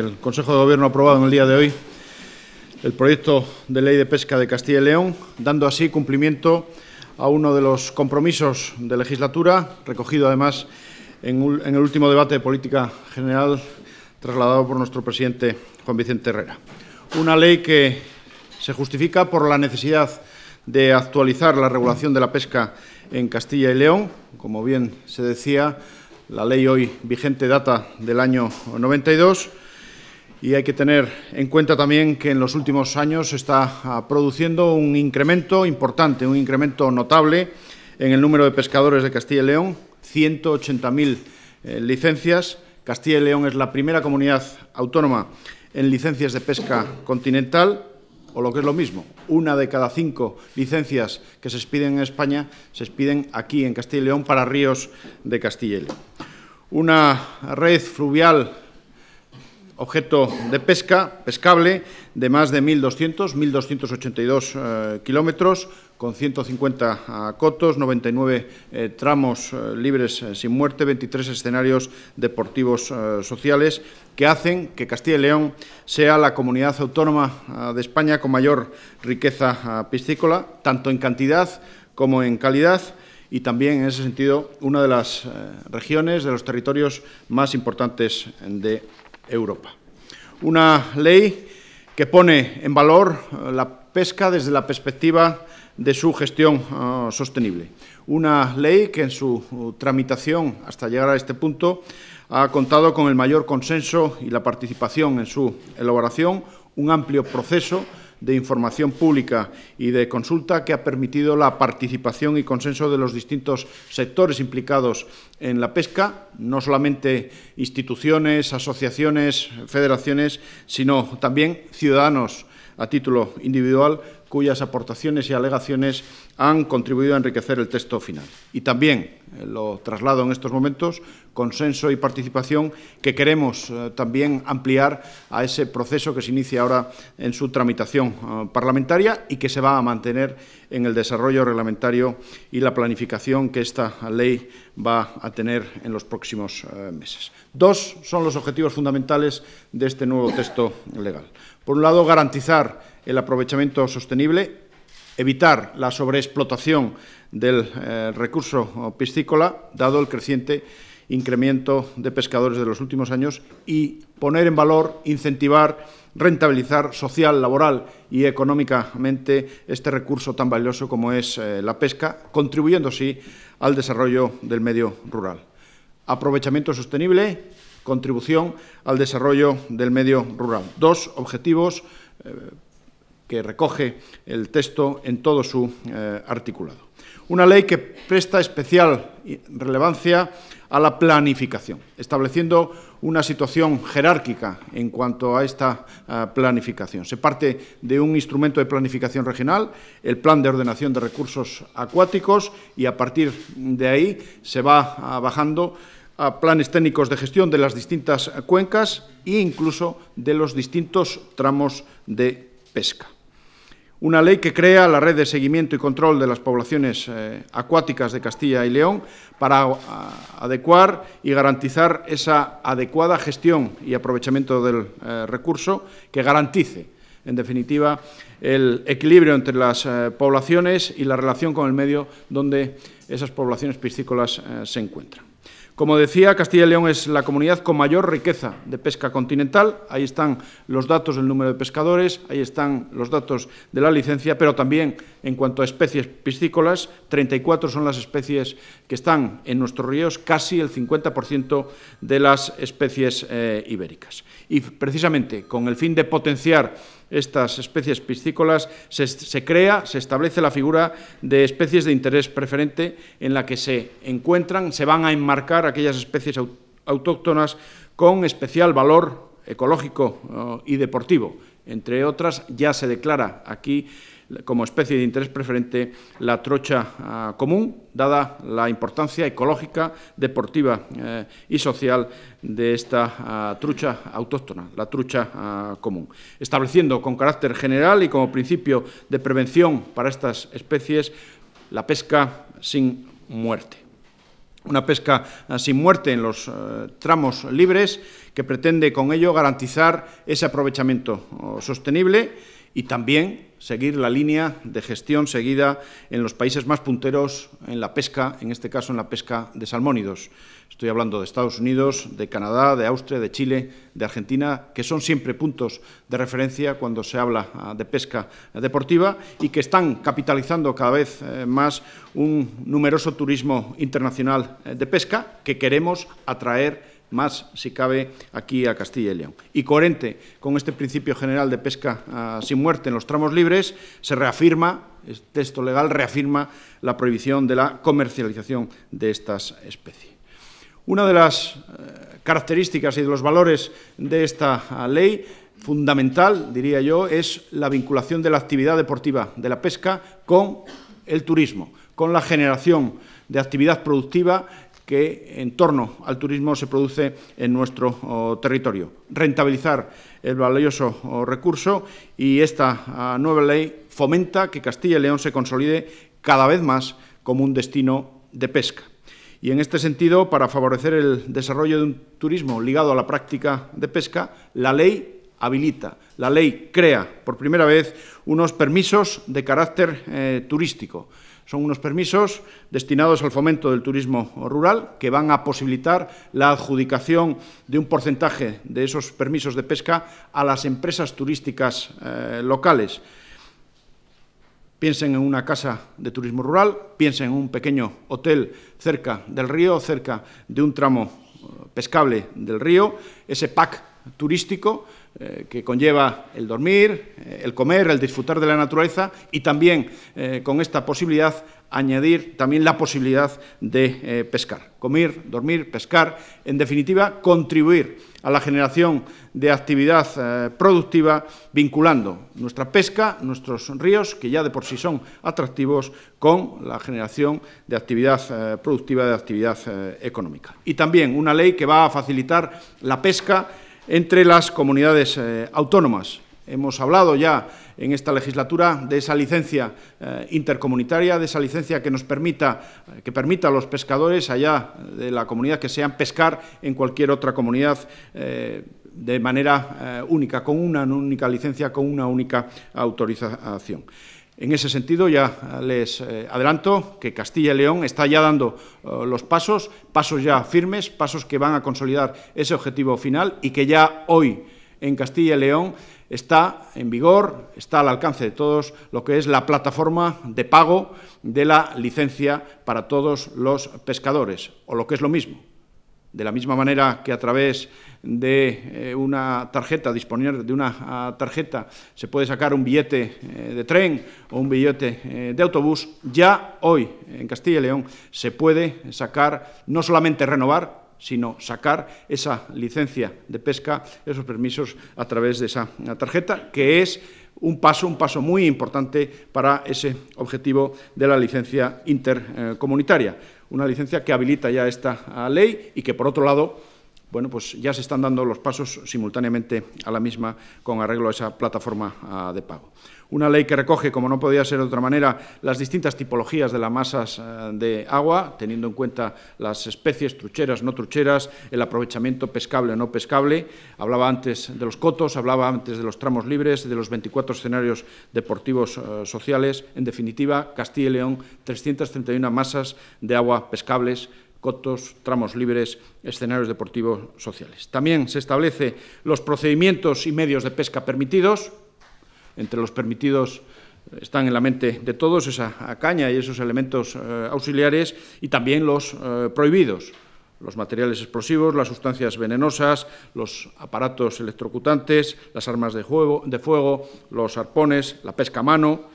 el Consejo de Gobierno ha aprobado en el día de hoy el proyecto de ley de pesca de Castilla y León, dando así cumplimiento a uno de los compromisos de legislatura, recogido además en, el último debate de política general trasladado por nuestro presidente Juan Vicente Herrera. Una ley que se justifica por la necesidad de actualizar la regulación de la pesca en Castilla y León. Como bien se decía, la ley hoy vigente data del año 92 y hay que tener en cuenta también que en los últimos años se está ah, produciendo un incremento importante, un incremento notable en el número de pescadores de Castilla y León, 180.000 eh, licencias. Castilla y León es la primera comunidad autónoma en licencias de pesca continental, o lo que es lo mismo, una de cada cinco licencias que se expiden en España se expiden aquí en Castilla y León para ríos de Castilla y León. Una red fluvial objeto de pesca, pescable, de más de 1.200, 1.282 eh, kilómetros, con 150 cotos, 99 tramos eh, libres eh, sin muerte, 23 escenarios deportivos sociales, que hacen que Castilla y León sea la comunidad autónoma de España con mayor riqueza piscícola, tanto en cantidad como en calidad, y también en ese sentido una de las regiones, de los territorios más importantes de Europa. Una ley que pone en valor eh, la pesca desde la perspectiva de su gestión eh, sostenible. Una ley que en su uh, tramitación hasta llegar a este punto ha contado con el mayor consenso y la participación en su elaboración, un amplio proceso de información pública y de consulta que ha permitido la participación y consenso de los distintos sectores implicados en la pesca, no solamente instituciones, asociaciones, federaciones, sino también ciudadanos a título individual cuyas aportaciones y alegaciones han contribuido a enriquecer el texto final. Y también, eh, lo traslado en estos momentos, consenso y participación que queremos eh, también ampliar a ese proceso que se inicia ahora en su tramitación eh, parlamentaria y que se va a mantener en el desarrollo reglamentario y la planificación que esta ley va a tener en los próximos meses. Dos son los objetivos fundamentales de este nuevo texto legal. Por un lado, garantizar el aprovechamiento sostenible, evitar la sobreexplotación del eh, recurso piscícola, dado el creciente incremento de pescadores de los últimos años, y poner en valor, incentivar, rentabilizar social, laboral y económicamente este recurso tan valioso como es eh, la pesca, contribuyendo así al desarrollo del medio rural. Aprovechamiento sostenible, contribución al desarrollo del medio rural. Dos objetivos. Eh, que recoge el texto en todo su eh, articulado. Una ley que presta especial relevancia a la planificación, estableciendo una situación jerárquica en cuanto a esta eh, planificación. Se parte de un instrumento de planificación regional, el Plan de Ordenación de Recursos Acuáticos, y a partir de ahí se va ah, bajando a planes técnicos de gestión de las distintas cuencas e incluso de los distintos tramos de pesca. Una ley que crea la red de seguimiento y control de las poblaciones eh, acuáticas de Castilla y León para ah, adecuar y garantizar esa adecuada gestión y aprovechamiento del eh, recurso que garantice, en definitiva, el equilibrio entre las eh, poblaciones y la relación con el medio donde esas poblaciones piscícolas se encuentran. Como decía, Castilla y León es la comunidad con mayor riqueza de pesca continental. Ahí están los datos del número de pescadores, ahí están los datos de la licencia, pero también en cuanto a especies piscícolas, 34 son las especies que están en nuestros ríos, casi el 50% de las especies eh, ibéricas. Y precisamente con el fin de potenciar estas especies piscícolas, se, crea, se establece la figura de especies de interés preferente en la que se encuentran, se van a enmarcar aquellas especies autóctonas con especial valor ecológico oh, y deportivo. Entre otras, ya se declara aquí como especie de interés preferente la trucha ah, común, dada la importancia ecológica, deportiva eh, y social de esta ah, trucha autóctona, la trucha ah, común, estableciendo con carácter general y como principio de prevención para estas especies la pesca sin muerte una pesca ah, sin muerte en los eh, tramos libres, que pretende con ello garantizar ese aprovechamiento oh, sostenible y también seguir la línea de gestión seguida en los países más punteros en la pesca, en este caso en la pesca de salmónidos. Estoy hablando de Estados Unidos, de Canadá, de Austria, de Chile, de Argentina, que son siempre puntos de referencia cuando se habla ah, de pesca deportiva y que están capitalizando cada vez eh, más un numeroso turismo internacional eh, de pesca que queremos atraer más si cabe aquí a Castilla y León. Y coherente con este principio general de pesca ah, sin muerte en los tramos libres, se reafirma, el texto legal reafirma la prohibición de la comercialización de estas especies. Una de las eh, características y de los valores de esta ah, ley fundamental, diría yo, es la vinculación de la actividad deportiva de la pesca con el turismo, con la generación de actividad productiva que en torno al turismo se produce en nuestro oh, territorio. Rentabilizar el valioso oh, recurso y esta ah, nueva ley fomenta que Castilla y León se consolide cada vez más como un destino de pesca. Y en este sentido, para favorecer el desarrollo de un turismo ligado a la práctica de pesca, la ley habilita, la ley crea por primera vez unos permisos de carácter eh, turístico. Son unos permisos destinados al fomento del turismo rural que van a posibilitar la adjudicación de un porcentaje de esos permisos de pesca a las empresas turísticas eh, locales. Piensen en una casa de turismo rural, piensen en un pequeño hotel cerca del río, cerca de un tramo eh, pescable del río, ese pack turístico eh, que conlleva el dormir, eh, el comer, el disfrutar de la naturaleza y también eh, con esta posibilidad añadir también la posibilidad de pescar. Comer, dormir, pescar, en definitiva, contribuir a la generación de actividad productiva vinculando nuestra pesca, nuestros ríos, que ya de por sí son atractivos, con la generación de actividad productiva, de actividad económica. Y también una ley que va a facilitar la pesca entre las comunidades eh, autónomas. Hemos hablado ya en esta legislatura de esa licencia eh, intercomunitaria, de esa licencia que nos permita, eh, que permita a los pescadores allá de la comunidad que sean pescar en cualquier otra comunidad de manera única, con una única licencia, con una única autorización. En ese sentido, ya les eh, adelanto que Castilla y León está ya dando eh, los pasos, pasos ya firmes, pasos que van a consolidar ese objetivo final y que ya hoy en Castilla y León está en vigor, está al alcance de todos lo que es la plataforma de pago de la licencia para todos los pescadores, o lo que es lo mismo, de la misma manera que a través de eh, una tarjeta, disponer de una ah, tarjeta, se puede sacar un billete eh, de tren o un billete eh, de autobús, ya hoy en Castilla y León se puede sacar, no solamente renovar, sino sacar esa licencia de pesca, esos permisos a través de esa ah, tarjeta, que es un paso, un paso muy importante para ese objetivo de la licencia intercomunitaria. Una licencia que habilita ya esta ah, ley y que, por otro lado, bueno, pues ya se están dando los pasos simultáneamente a la misma con arreglo a esa plataforma ah, de pago una ley que recoge, como no podía ser de otra manera, las distintas tipologías de las masas eh, de agua, teniendo en cuenta las especies trucheras, no trucheras, el aprovechamiento pescable o no pescable. Hablaba antes de los cotos, hablaba antes de los tramos libres, de los 24 escenarios deportivos eh, sociales. En definitiva, Castilla y León, 331 masas de agua pescables cotos, tramos libres, escenarios deportivos sociales. También se establecen los procedimientos y medios de pesca permitidos, entre los permitidos están en la mente de todos, esa caña y esos elementos eh, auxiliares, y también los eh, prohibidos, los materiales explosivos, las sustancias venenosas, los aparatos electrocutantes, las armas de, juego, de fuego, los arpones, la pesca a mano.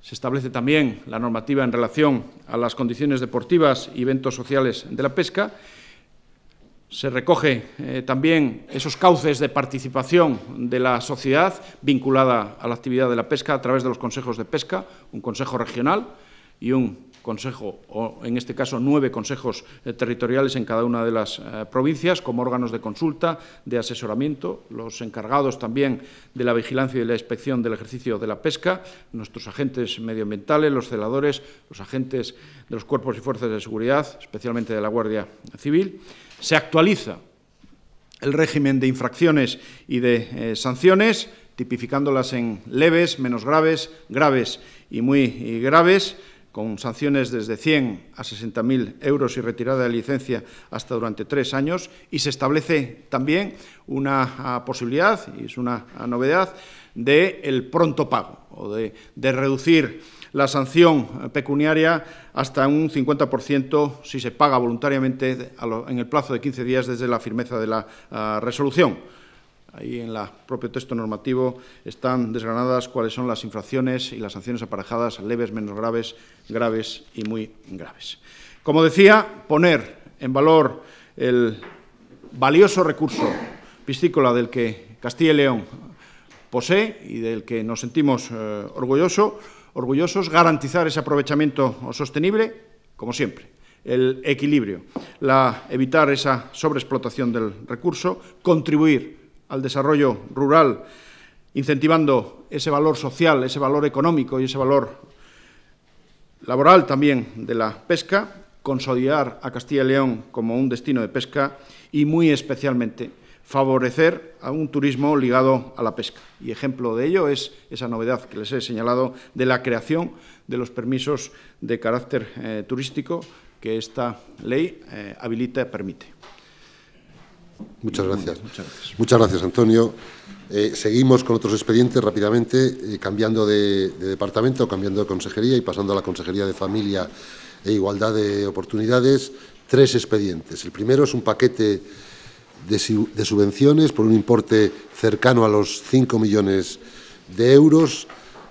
Se establece también la normativa en relación a las condiciones deportivas y eventos sociales de la pesca se recoge eh, también esos cauces de participación de la sociedad vinculada a la actividad de la pesca a través de los consejos de pesca, un consejo regional y un consejo, o en este caso nueve consejos eh, territoriales en cada una de las eh, provincias, como órganos de consulta, de asesoramiento, los encargados también de la vigilancia y de la inspección del ejercicio de la pesca, nuestros agentes medioambientales, los celadores, los agentes de los cuerpos y fuerzas de seguridad, especialmente de la Guardia Civil. Se actualiza el régimen de infracciones y de eh, sanciones, tipificándolas en leves, menos graves, graves y muy graves, con sanciones desde 100 a 60.000 euros y retirada de licencia hasta durante tres años. Y se establece también una ah, posibilidad, y es una ah, novedad, de el pronto pago o de, de reducir la sanción pecuniaria hasta un 50% si se paga voluntariamente en el plazo de 15 días desde la firmeza de la ah, resolución. Ahí en el propio texto normativo están desgranadas cuáles son las infracciones y las sanciones aparejadas leves, menos graves, graves y muy graves. Como decía, poner en valor el valioso recurso piscícola del que Castilla y León posee y del que nos sentimos eh, orgulloso orgullosos, orgullosos, garantizar ese aprovechamiento sostenible, como siempre, el equilibrio, la, evitar esa sobreexplotación del recurso, contribuir al desarrollo rural, incentivando ese valor social, ese valor económico y ese valor laboral también de la pesca, consolidar a Castilla y León como un destino de pesca y, muy especialmente, favorecer a un turismo ligado a la pesca. Y ejemplo de ello es esa novedad que les he señalado de la creación de los permisos de carácter eh, turístico que esta ley eh, habilita y permite. Muchas gracias. Muchas gracias, Antonio. Eh, seguimos con otros expedientes rápidamente, cambiando de departamento, cambiando de consejería y pasando a la Consejería de Familia e Igualdad de Oportunidades. Tres expedientes. El primero es un paquete de, subvenciones por un importe cercano a los 5 millones de euros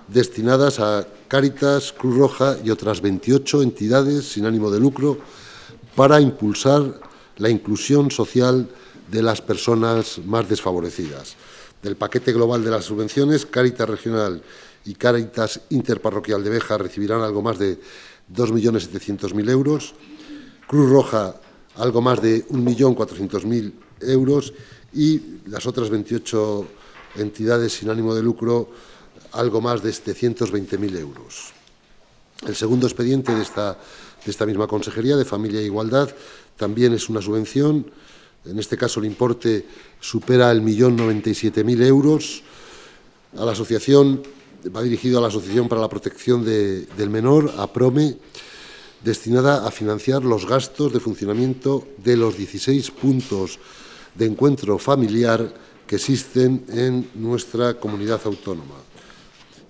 destinadas a Cáritas, Cruz Roja y otras 28 entidades sin ánimo de lucro para impulsar la inclusión social de las personas más desfavorecidas. Del paquete global de las subvenciones, Cáritas Regional y Cáritas Interparroquial de Beja recibirán algo más de 2.700.000 euros, Cruz Roja algo más de 1.400.000 euros y las otras 28 entidades sin ánimo de lucro algo más de 720.000 euros. El segundo expediente de esta, de esta misma Consejería de Familia e Igualdad también es una subvención. En este caso el importe supera el millón 97.000 euros. A la asociación va dirigido a la Asociación para la Protección del Menor, a PROME, destinada a financiar los gastos de funcionamiento de los 16 puntos de encuentro familiar que existen en nuestra comunidad autónoma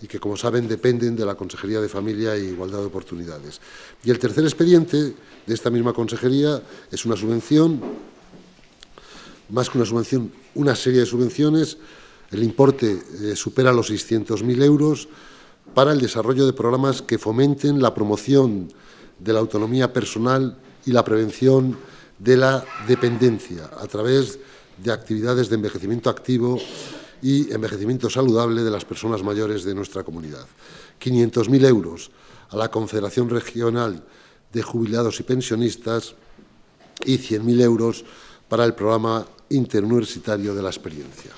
y que, como saben, dependen de la Consejería de Familia e Igualdad de Oportunidades. Y el tercer expediente de esta misma consejería es una subvención, más que una subvención, una serie de subvenciones. El importe eh, supera los 600.000 euros para el desarrollo de programas que fomenten la promoción de la autonomía personal y la prevención de la dependencia a través de actividades de envejecimiento activo y envejecimiento saludable de las personas mayores de nuestra comunidad. 500.000 euros a la Confederación Regional de Jubilados y Pensionistas y 100.000 euros para el programa interuniversitario de la experiencia.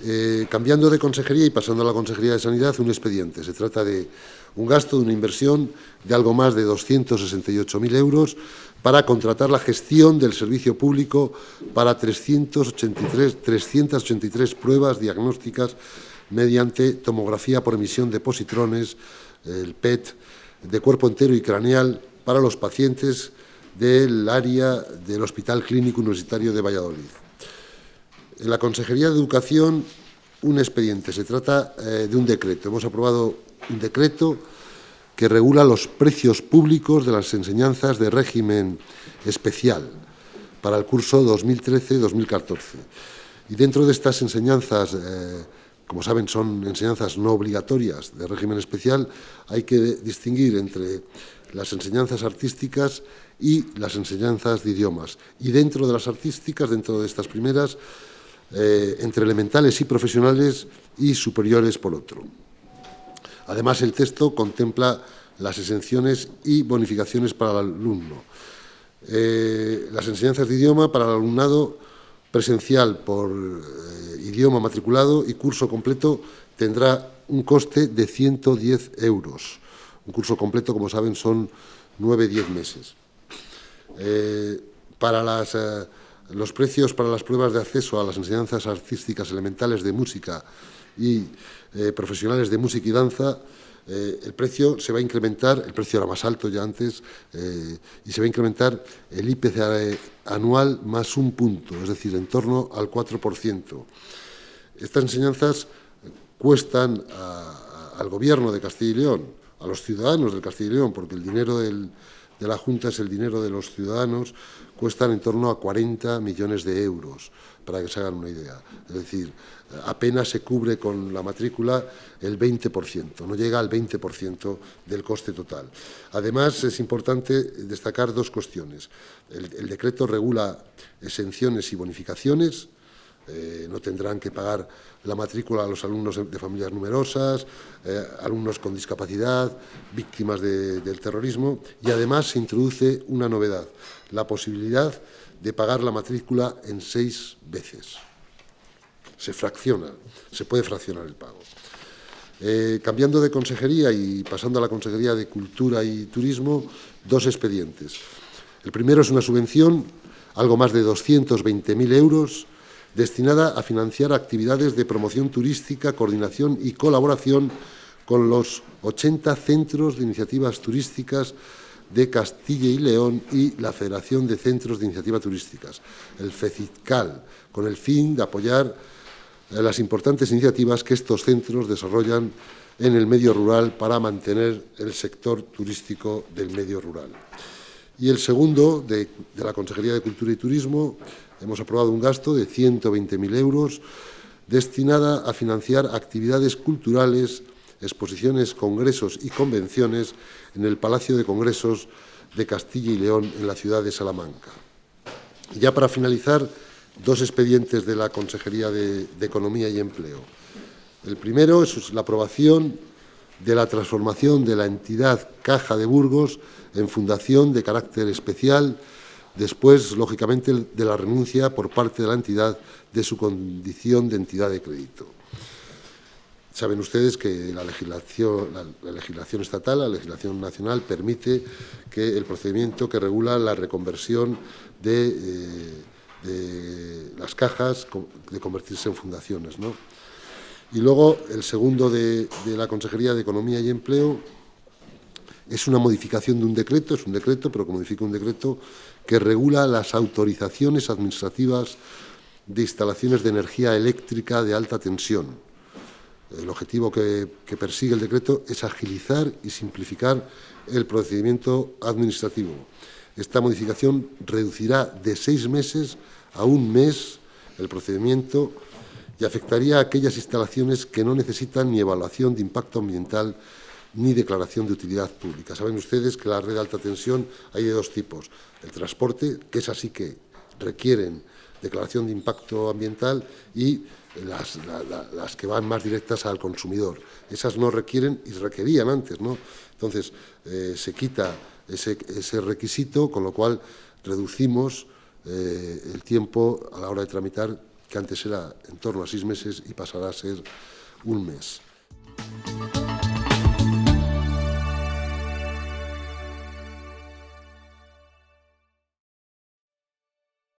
Eh, cambiando de consejería y pasando a la Consejería de Sanidad, un expediente. Se trata de un gasto, de una inversión de algo más de 268.000 euros para contratar la gestión del servicio público para 383 pruebas diagnósticas mediante tomografía por emisión de positrones, el PET, de cuerpo entero y craneal para los pacientes del área del Hospital Clínico Universitario de Valladolid. En la Consejería de Educación, un expediente. Se trata eh, de un decreto. Hemos aprobado un decreto que regula los precios públicos de las enseñanzas de régimen especial para el curso 2013-2014. Y dentro de estas enseñanzas, eh, como saben, son enseñanzas no obligatorias de régimen especial, hay que distinguir entre las enseñanzas artísticas y las enseñanzas de idiomas. Y dentro de las artísticas, dentro de estas primeras, eh, entre elementales y profesionales y superiores por otro. Además, el texto contempla las exenciones y bonificaciones para el alumno. Eh, las enseñanzas de idioma para el alumnado presencial por eh, idioma matriculado y curso completo tendrá un coste de 110 euros. Un curso completo, como saben, son 9-10 meses. para las los precios para las pruebas de acceso a las enseñanzas artísticas elementales de música y eh, profesionales de música y danza, eh, el precio se va a incrementar, el precio era más alto ya antes, eh, y se va a incrementar el IPC anual más un punto, es decir, en torno al 4%. Estas enseñanzas cuestan al gobierno de Castilla y León, a los ciudadanos del Castilla y León, porque el dinero del, de la Junta es el dinero de los ciudadanos, cuestan en torno a 40 millones de euros, para que se hagan una idea. Es decir, apenas se cubre con la matrícula el 20%, no llega al 20% del coste total. Además, es importante destacar dos cuestiones. El, decreto regula exenciones y bonificaciones, eh, no tendrán que pagar la matrícula a los alumnos de, familias numerosas, eh, alumnos con discapacidad, víctimas del terrorismo y además se introduce una novedad, la posibilidad de pagar la matrícula en seis veces. Se fracciona, se puede fraccionar el pago. Eh, cambiando de consejería y pasando a la Consejería de Cultura y Turismo, dos expedientes. El primero es una subvención, algo más de 220.000 euros, destinada a financiar actividades de promoción turística, coordinación y colaboración con los 80 centros de iniciativas turísticas de Castilla y León y la Federación de Centros de Iniciativas Turísticas, el FECITCAL, con el fin de apoyar eh, las importantes iniciativas que estos centros desarrollan en el medio rural para mantener el sector turístico del medio rural. Y el segundo, de, de la Consejería de Cultura y Turismo, Hemos aprobado un gasto de 120.000 euros destinada a financiar actividades culturales, exposiciones, congresos y convenciones en el Palacio de Congresos de Castilla y León en la ciudad de Salamanca. ya para finalizar, dos expedientes de la Consejería de, de Economía y Empleo. El primero es la aprobación de la transformación de la entidad Caja de Burgos en fundación de carácter especial después, lógicamente, de la renuncia por parte de la entidad de su condición de entidad de crédito. Saben ustedes que la legislación, la, legislación estatal, la legislación nacional, permite que el procedimiento que regula la reconversión de, eh, las cajas de convertirse en fundaciones. ¿no? Y luego, el segundo de, de la Consejería de Economía y Empleo, es una modificación de un decreto, es un decreto, pero que modifica un decreto que regula las autorizaciones administrativas de instalaciones de energía eléctrica de alta tensión. El objetivo que, persigue el decreto es agilizar y simplificar el procedimiento administrativo. Esta modificación reducirá de seis meses a un mes el procedimiento y afectaría a aquellas instalaciones que no necesitan ni evaluación de impacto ambiental ni declaración de utilidad pública. Saben ustedes que la red de alta tensión hay de dos tipos. El transporte, que es así que requieren declaración de impacto ambiental y las, que van más directas al consumidor. Esas no requieren y requerían antes, ¿no? Entonces, eh, se quita ese, requisito, con lo cual reducimos eh, el tiempo a la hora de tramitar, que antes era en torno a seis meses y pasará a ser un mes.